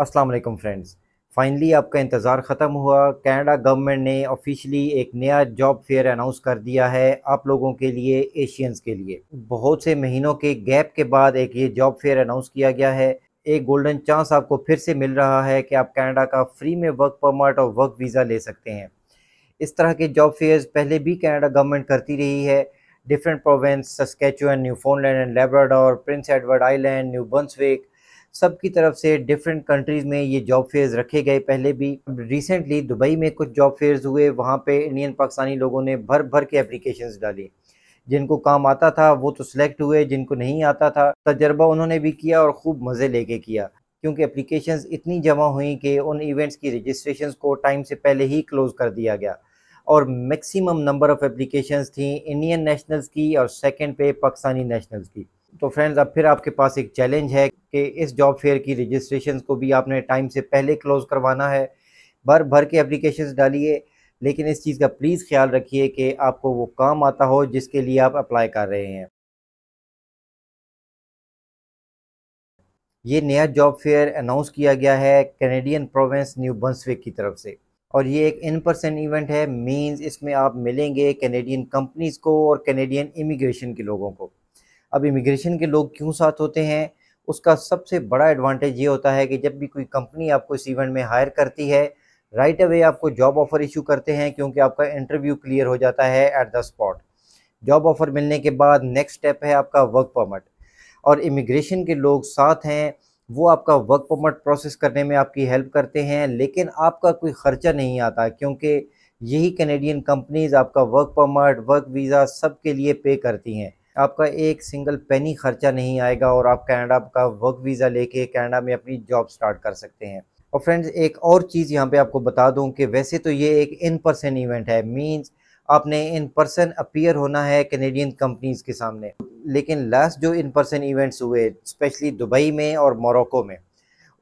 Aslam friends finally आपका इंतज़ार ख़त्म हुआ कनाडा गवर्नमेंट ने ऑफिशियली एक नया जॉब फेयर अनाउंस कर दिया है आप लोगों के लिए एशियंस के लिए बहुत से महीनों के गैप के बाद एक ये जॉब फेयर अनाउंस किया गया है एक गोल्डन चांस आपको फिर से मिल रहा है कि आप कनाडा का फ्री में वर्क परमिट और वर्क वीज़ा ले सकते हैं इस तरह के जॉब फेयर्स पहले भी कनाडा गवर्नमेंट करती रही है different province Saskatchewan Newfoundland and Labrador Prince Edward Island New Brunswick सबकी तरफ से डिफरेंट कंट्रीज़ में ये जॉब फेयर्स रखे गए पहले भी रिसेंटली दुबई में कुछ जॉब फेयर्स हुए वहाँ पे इंडियन पाकिस्तानी लोगों ने भर भर के एप्लीकेशंस डाली जिनको काम आता था वो तो सिलेक्ट हुए जिनको नहीं आता था तजर्बा उन्होंने भी किया और खूब मज़े लेके किया क्योंकि एप्लीकेशन इतनी जमा हुई कि उन इवेंट्स की रजिस्ट्रेशन को टाइम से पहले ही क्लोज़ कर दिया गया और मैक्सिमम नंबर ऑफ़ एप्लीकेशंस थी इंडियन नेशनल्स की और सेकंड पे पाकिस्तानी नेशनल्स की तो फ्रेंड्स अब फिर आपके पास एक चैलेंज है कि इस जॉब फेयर की रजिस्ट्रेशन को भी आपने टाइम से पहले क्लोज़ करवाना है भर भर के एप्लीकेशन डालिए लेकिन इस चीज़ का प्लीज़ ख्याल रखिए कि आपको वो काम आता हो जिसके लिए आप अप्लाई कर रहे हैं ये नया जॉब फेयर अनाउंस किया गया है कैनेडियन प्रोविंस न्यू बंसविक की तरफ से और ये एक इन पर्सन इवेंट है मींस इसमें आप मिलेंगे कैनेडियन कंपनीज को और कैनेडियन इमिग्रेशन के लोगों को अब इमिग्रेशन के लोग क्यों साथ होते हैं उसका सबसे बड़ा एडवांटेज ये होता है कि जब भी कोई कंपनी आपको इस इवेंट में हायर करती है राइट अवे आपको जॉब ऑफ़र इशू करते हैं क्योंकि आपका इंटरव्यू क्लियर हो जाता है at the spot job offer मिलने के बाद नेक्स्ट स्टेप है आपका वर्क परमिट और इमिग्रेशन के लोग साथ हैं वो आपका वर्क परमिट प्रोसेस करने में आपकी हेल्प करते हैं लेकिन आपका कोई ख़र्चा नहीं आता क्योंकि यही कैनेडियन कंपनीज आपका वर्क परमिट वर्क वीज़ा सब के लिए पे करती हैं आपका एक सिंगल पेनी खर्चा नहीं आएगा और आप कनाडा का वर्क वीज़ा लेके कनाडा में अपनी जॉब स्टार्ट कर सकते हैं और फ्रेंड्स एक और चीज़ यहाँ पे आपको बता दूँ कि वैसे तो ये एक इन पर्सन इवेंट है मींस आपने इन पर्सन अपीयर होना है कैनेडियन कंपनीज के सामने लेकिन लास्ट जो इन पर्सन इवेंट्स हुए स्पेशली दुबई में और मोरक्को में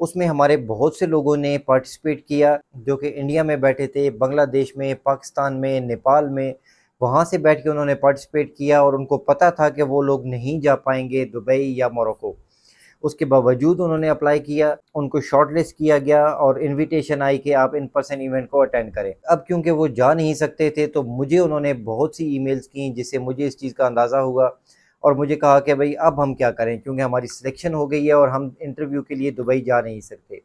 उसमें हमारे बहुत से लोगों ने पार्टिसिपेट किया जो कि इंडिया में बैठे थे बांग्लादेश में पाकिस्तान में नेपाल में वहाँ से बैठ के उन्होंने पार्टिसिपेट किया और उनको पता था कि वो लोग नहीं जा पाएंगे दुबई या मोरक्को उसके बावजूद उन्होंने अप्लाई किया उनको शॉर्टलिस्ट किया गया और इनविटेशन आई कि आप इन पर्सन इवेंट को अटेंड करें अब क्योंकि वो जा नहीं सकते थे तो मुझे उन्होंने बहुत सी ईमेल्स की जिससे मुझे इस चीज़ का अंदाज़ा हुआ और मुझे कहा कि भाई अब हम क्या करें क्योंकि हमारी सिलेक्शन हो गई है और हम इंटरव्यू के लिए दुबई जा नहीं सकते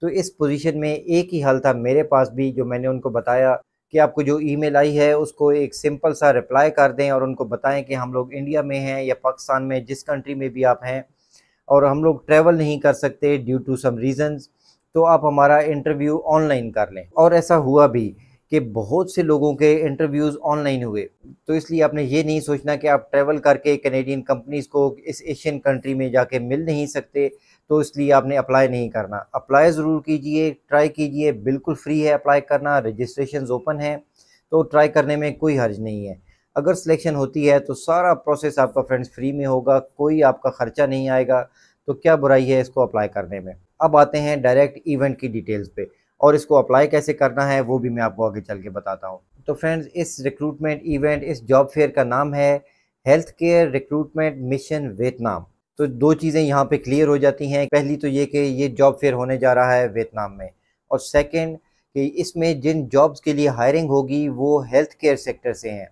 तो इस पोजीशन में एक ही हल था मेरे पास भी जो मैंने उनको बताया कि आपको जो ईमेल आई है उसको एक सिंपल सा रिप्लाई कर दें और उनको बताएं कि हम लोग इंडिया में हैं या पाकिस्तान में जिस कंट्री में भी आप हैं और हम लोग ट्रैवल नहीं कर सकते ड्यू टू सम रीज़न्स तो आप हमारा इंटरव्यू ऑनलाइन कर लें और ऐसा हुआ भी कि बहुत से लोगों के इंटरव्यूज़ ऑनलाइन हुए तो इसलिए आपने ये नहीं सोचना कि आप ट्रैवल करके कनेडियन कंपनीज़ को इस एशियन कंट्री में जाके मिल नहीं सकते तो इसलिए आपने अप्लाई नहीं करना अप्लाई ज़रूर कीजिए ट्राई कीजिए बिल्कुल फ्री है अप्लाई करना रजिस्ट्रेशन ओपन है तो ट्राई करने में कोई हर्ज नहीं है अगर सिलेक्शन होती है तो सारा प्रोसेस आपका फ्रेंड्स फ्री में होगा कोई आपका ख़र्चा नहीं आएगा तो क्या बुराई है इसको अप्लाई करने में अब आते हैं डायरेक्ट इवेंट की डिटेल्स पे और इसको अप्लाई कैसे करना है वो भी मैं आपको आगे चल के बताता हूँ तो फ्रेंड्स इस रिक्रूटमेंट इवेंट इस जॉब फेयर का नाम है health care recruitment mission Vietnam तो दो चीज़ें यहाँ पे क्लियर हो जाती हैं पहली तो ये कि ये जॉब फेयर होने जा रहा है वियतनाम में और सेकेंड कि इसमें जिन जॉब्स के लिए हायरिंग होगी वो हेल्थ केयर सेक्टर से हैं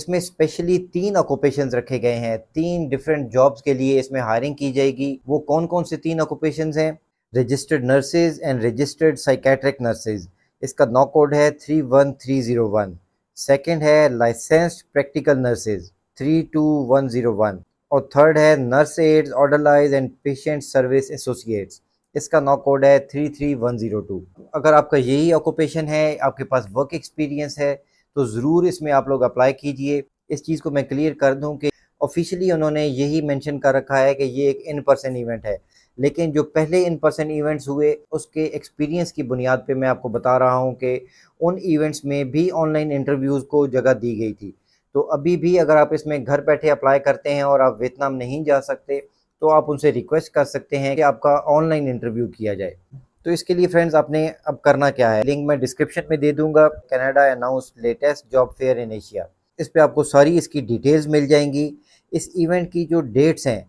इसमें स्पेशली तीन ऑक्यूपेशंस रखे गए हैं तीन डिफरेंट जॉब्स के लिए इसमें हायरिंग की जाएगी वो कौन कौन से तीन ऑक्यूपेशंस हैं registered nurses and registered psychiatric nurses इसका नो कोड है three one three zero one second है licensed practical nurses three two one zero one और थर्ड है nurse aides orderlies and patient service associates इसका NOC code है three three one zero two अगर आपका यही occupation है आपके पास वर्क एक्सपीरियंस है तो ज़रूर इसमें आप लोग अप्लाई कीजिए इस चीज़ को मैं क्लियर कर दूँ कि ऑफिशियली उन्होंने यही मेंशन कर रखा है कि ये एक इन पर्सन इवेंट है लेकिन जो पहले इन पर्सन इवेंट्स हुए उसके एक्सपीरियंस की बुनियाद पे मैं आपको बता रहा हूँ कि उन इवेंट्स में भी ऑनलाइन इंटरव्यूज़ को जगह दी गई थी तो अभी भी अगर आप इसमें घर बैठे अप्लाई करते हैं और आप वियतनाम नहीं जा सकते तो आप उनसे रिक्वेस्ट कर सकते हैं कि आपका ऑनलाइन इंटरव्यू किया जाए तो इसके लिए फ्रेंड्स आपने अब करना क्या है लिंक मैं डिस्क्रिप्शन में दे दूंगा Canada announce latest job fair in Asia इस पर आपको सारी इसकी डिटेल्स मिल जाएंगी इस इवेंट की जो डेट्स हैं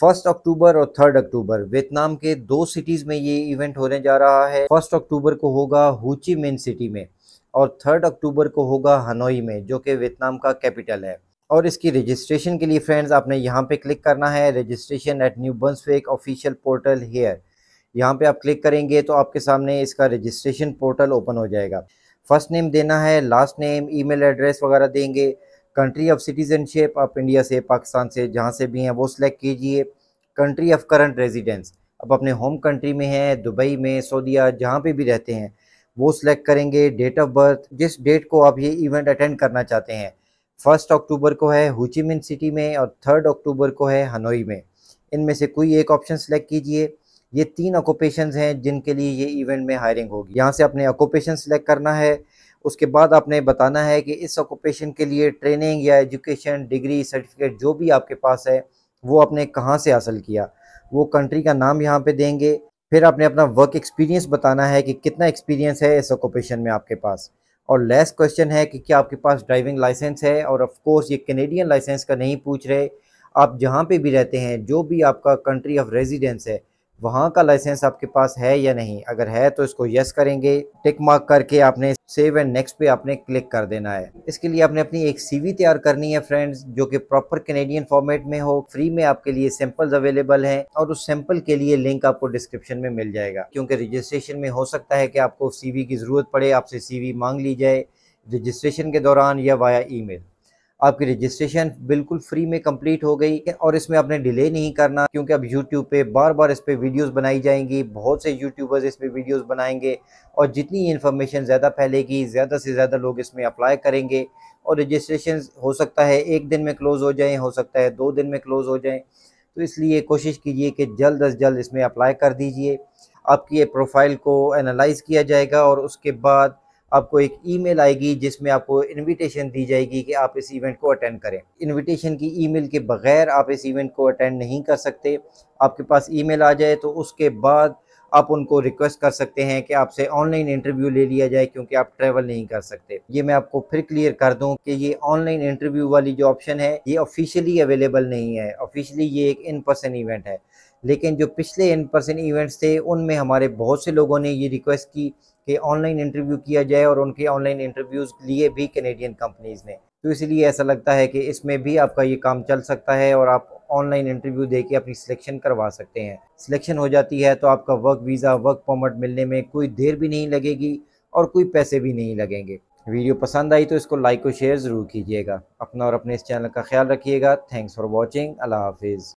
फर्स्ट अक्टूबर और थर्ड अक्टूबर वियतनाम के दो सिटीज़ में ये इवेंट होने जा रहा है फर्स्ट अक्टूबर को होगा हुची मेन सिटी में और थर्ड अक्टूबर को होगा हनोई में जो कि वियतनाम का कैपिटल है और इसकी रजिस्ट्रेशन के लिए फ्रेंड्स आपने यहाँ पे क्लिक करना है registration at New Brunswick official portal here यहाँ पे आप क्लिक करेंगे तो आपके सामने इसका रजिस्ट्रेशन पोर्टल ओपन हो जाएगा फर्स्ट नेम देना है लास्ट नेम ईमेल एड्रेस वगैरह देंगे कंट्री ऑफ सिटीजनशिप आप इंडिया से पाकिस्तान से जहाँ से भी हैं वो सिलेक्ट कीजिए कंट्री ऑफ करंट रेजिडेंस आप अपने होम कंट्री में हैं दुबई में सऊदीया जहाँ पे भी रहते हैं वो सिलेक्ट करेंगे डेट ऑफ बर्थ जिस डेट को आप ये इवेंट अटेंड करना चाहते हैं फर्स्ट अक्टूबर को है हुचिमिन सिटी में और थर्ड अक्टूबर को है हनोई में इनमें से कोई एक ऑप्शन सेलेक्ट कीजिए ये तीन ऑकोपेशन हैं जिनके लिए ये इवेंट में हायरिंग होगी यहाँ से अपने ऑक्यूपेशन सेलेक्ट करना है उसके बाद आपने बताना है कि इस ऑक्यूपेशन के लिए ट्रेनिंग या एजुकेशन डिग्री सर्टिफिकेट जो भी आपके पास है वो आपने कहाँ से हासिल किया वो कंट्री का नाम यहाँ पे देंगे फिर आपने अपना वर्क एक्सपीरियंस बताना है कि कितना एक्सपीरियंस है इस ऑक्यूपेशन में आपके पास और लास्ट क्वेश्चन है कि क्या आपके पास ड्राइविंग लाइसेंस है और ऑफ कोर्स ये कैनेडियन लाइसेंस का नहीं पूछ रहे आप जहाँ पे भी रहते हैं जो भी आपका कंट्री ऑफ रेजिडेंस है वहाँ का लाइसेंस आपके पास है या नहीं अगर है तो इसको यस करेंगे टिक मार्क करके आपने सेव एंड नेक्स्ट पे आपने क्लिक कर देना है इसके लिए आपने अपनी एक सीवी तैयार करनी है फ्रेंड्स जो कि प्रॉपर कैनेडियन फॉर्मेट में हो फ्री में आपके लिए सैंपल्स अवेलेबल हैं और उस सैंपल के लिए लिंक आपको डिस्क्रिप्शन में मिल जाएगा क्योंकि रजिस्ट्रेशन में हो सकता है कि आपको सीवी की ज़रूरत पड़े आपसे सी मांग ली जाए रजिस्ट्रेशन के दौरान या वाया ई आपकी रजिस्ट्रेशन बिल्कुल फ्री में कंप्लीट हो गई और इसमें आपने डिले नहीं करना क्योंकि अब यूट्यूब पे बार बार इस पर वीडियोज़ बनाई जाएंगी बहुत से यूट्यूबर्स इस पर वीडियोज़ बनाएंगे और जितनी इन्फॉर्मेशन ज़्यादा फैलेगी ज़्यादा से ज़्यादा लोग इसमें अप्लाई करेंगे और रजिस्ट्रेशन हो सकता है एक दिन में क्लोज़ हो जाएँ हो सकता है दो दिन में क्लोज़ हो जाएँ तो इसलिए कोशिश कीजिए कि जल्द अज जल्द इसमें अप्लाई कर दीजिए आपकी ये प्रोफाइल को एनालाइज किया जाएगा और उसके बाद आपको एक ईमेल आएगी जिसमें आपको इनविटेशन दी जाएगी कि आप इस इवेंट को अटेंड करें इनविटेशन की ईमेल के बगैर आप इस इवेंट को अटेंड नहीं कर सकते आपके पास ईमेल आ जाए तो उसके बाद आप उनको रिक्वेस्ट कर सकते हैं कि आपसे ऑनलाइन इंटरव्यू ले लिया जाए क्योंकि आप ट्रैवल नहीं कर सकते ये मैं आपको फिर क्लियर कर दूं कि ये ऑनलाइन इंटरव्यू वाली जो ऑप्शन है ये ऑफिशियली अवेलेबल नहीं है ऑफिशियली ये एक इन पर्सन इवेंट है लेकिन जो पिछले इन पर्सन इवेंट्स थे उनमें हमारे बहुत से लोगों ने ये रिक्वेस्ट की कि ऑनलाइन इंटरव्यू किया जाए और उनके ऑनलाइन इंटरव्यूज़ लिए भी कैनेडियन कंपनीज़ ने तो इसलिए ऐसा लगता है कि इसमें भी आपका ये काम चल सकता है और आप ऑनलाइन इंटरव्यू दे के अपनी सिलेक्शन करवा सकते हैं सिलेक्शन हो जाती है तो आपका वर्क वीज़ा वर्क परमिट मिलने में कोई देर भी नहीं लगेगी और कोई पैसे भी नहीं लगेंगे वीडियो पसंद आई तो इसको लाइक और शेयर ज़रूर कीजिएगा अपना और अपने इस चैनल का ख्याल रखिएगा थैंक्स फॉर वॉचिंग अल्लाह हाफिज़